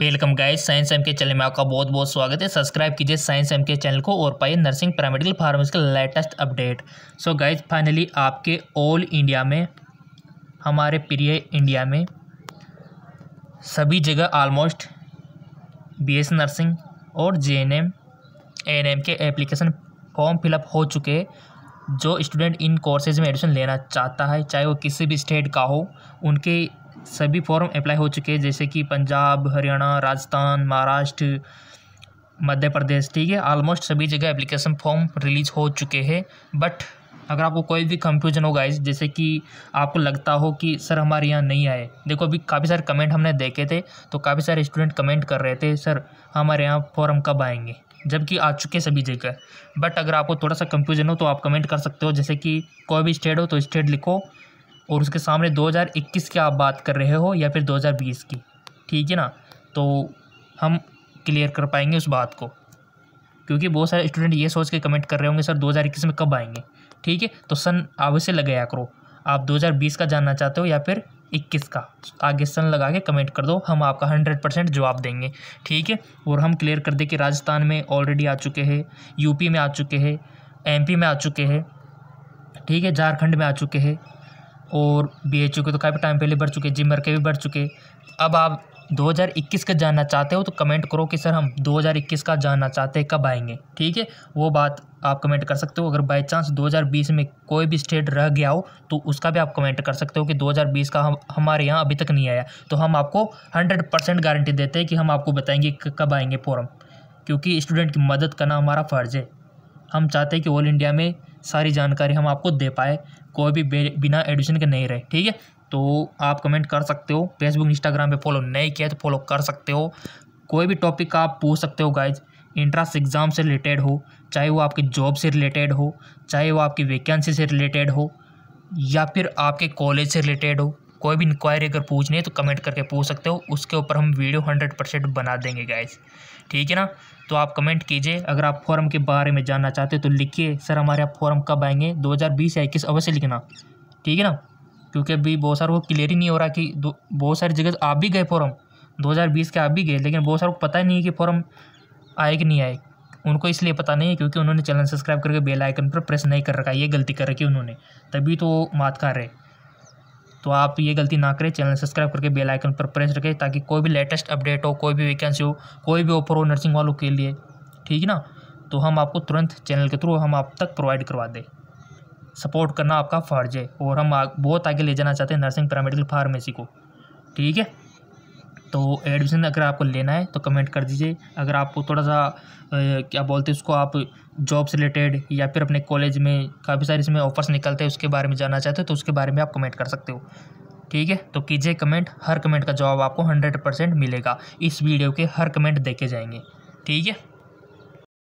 welcome guys science M के channel में आपका बहुत बहुत स्वागत है सब्सक्राइब कीजिए साइंस एम के चैनल को और पाइए नर्सिंग पैरामेडिकल फार्मेसी का latest update so guys finally आपके ऑल इंडिया में हमारे प्रिय इंडिया में सभी जगह ऑलमोस्ट बीएस नर्सिंग और जेएनएम एएनएम के एप्लीकेशन फॉर्म फिलअप हो चुके हैं जो स्टूडेंट इन कोर्सेज में एडमिशन लेना चाहता है चाहे वो किसी भी स्टेट का हो उनके सभी फॉर्म अप्लाई हो चुके हैं जैसे कि पंजाब हरियाणा राजस्थान महाराष्ट्र मध्य प्रदेश ठीक है ऑलमोस्ट सभी जगह एप्लीकेशन फॉर्म रिलीज हो चुके हैं बट अगर आपको कोई भी कंफ्यूजन हो गाइज जैसे कि आपको लगता हो कि सर हमारे यहाँ नहीं आए देखो अभी काफ़ी सारे कमेंट हमने देखे थे तो काफ़ी सारे स्टूडेंट कमेंट कर रहे थे सर हमारे यहाँ फॉर्म कब आएंगे जबकि आ चुके हैं सभी जगह बट अगर आपको थोड़ा सा कंफ्यूजन हो तो आप कमेंट कर सकते हो जैसे कि कोई भी स्टेट हो तो स्टेट लिखो और उसके सामने 2021 की आप बात कर रहे हो या फिर 2020 की ठीक है ना तो हम क्लियर कर पाएंगे उस बात को क्योंकि बहुत सारे स्टूडेंट ये सोच के कमेंट कर रहे होंगे सर 2021 में कब आएंगे ठीक है तो सन अवश्य लगाया करो आप 2020 का जानना चाहते हो या फिर 21 का आगे सन लगा के कमेंट कर दो हम आपका हंड्रेड परसेंट जवाब देंगे ठीक है और हम क्लियर कर दें कि राजस्थान में ऑलरेडी आ चुके हैं यूपी में आ चुके हैं एम में आ चुके हैं ठीक है झारखंड में आ चुके हैं और बी एच यू के तो काफ़ी टाइम पहले बढ़ चुके जिमर के भी बढ़ चुके अब आप 2021 का जानना चाहते हो तो कमेंट करो कि सर हम 2021 का जानना चाहते हैं कब आएंगे ठीक है वो बात आप कमेंट कर सकते हो अगर बाई चांस 2020 में कोई भी स्टेट रह गया हो तो उसका भी आप कमेंट कर सकते हो कि 2020 का हम हमारे यहाँ अभी तक नहीं आया तो हम आपको 100 परसेंट गारंटी देते हैं कि हम आपको बताएंगे कब आएंगे फोरम क्योंकि स्टूडेंट की मदद करना हमारा फ़र्ज़ है हम चाहते हैं कि ऑल इंडिया में सारी जानकारी हम आपको दे पाए कोई भी बिना एडमिशन के नहीं रहे ठीक है तो आप कमेंट कर सकते हो फेसबुक इंस्टाग्राम पे फॉलो नहीं किया तो फॉलो कर सकते हो कोई भी टॉपिक आप पूछ सकते हो गाइज इंट्रांस एग्ज़ाम से रिलेटेड हो चाहे वो आपकी जॉब से रिलेटेड हो चाहे वो आपकी वैकेंसी से रिलेटेड हो या फिर आपके कॉलेज से रिलेटेड हो कोई भी इंक्वायरी अगर पूछनी है तो कमेंट करके पूछ सकते हो उसके ऊपर हम वीडियो हंड्रेड परसेंट बना देंगे गाइज ठीक है ना तो आप कमेंट कीजिए अगर आप फॉर्म के बारे में जानना चाहते हो तो लिखिए सर हमारे यहाँ फॉर्म कब आएंगे दो हज़ार बीस या इक्कीस अवश्य लिखना ठीक है ना क्योंकि अभी बहुत सारे को क्लियर ही नहीं हो रहा कि बहुत सारी जगह तो आप भी गए फॉरम 2020 के आप भी गए लेकिन बहुत सारे को पता ही नहीं है कि फॉरम आए कि नहीं आए उनको इसलिए पता नहीं है क्योंकि उन्होंने चैनल सब्सक्राइब करके बेल आइकन पर प्रेस नहीं कर रखा ये गलती कर रखी उन्होंने तभी तो वो मात खा रहे तो आप ये गलती ना करें चैनल सब्सक्राइब करके बेल आइकन पर प्रेस रखें ताकि कोई भी लेटेस्ट अपडेट हो कोई भी वैकेंसी हो कोई भी ऑफर हो नर्सिंग वालों के लिए ठीक है ना तो हम आपको तुरंत चैनल के थ्रू हम आप तक प्रोवाइड करवा दें सपोर्ट करना आपका फर्ज है और हम बहुत आगे ले जाना चाहते हैं नर्सिंग पैरामेडिकल फार्मेसी को ठीक है तो एडमिशन अगर आपको लेना है तो कमेंट कर दीजिए अगर आपको थोड़ा सा क्या बोलते हैं उसको आप जॉब से रिलेटेड या फिर अपने कॉलेज में काफ़ी सारे इसमें ऑफर्स निकलते हैं उसके बारे में जानना चाहते हो तो उसके बारे में आप कमेंट कर सकते हो ठीक है तो कीजिए कमेंट हर कमेंट का जवाब आपको हंड्रेड परसेंट मिलेगा इस वीडियो के हर कमेंट देखे जाएंगे ठीक है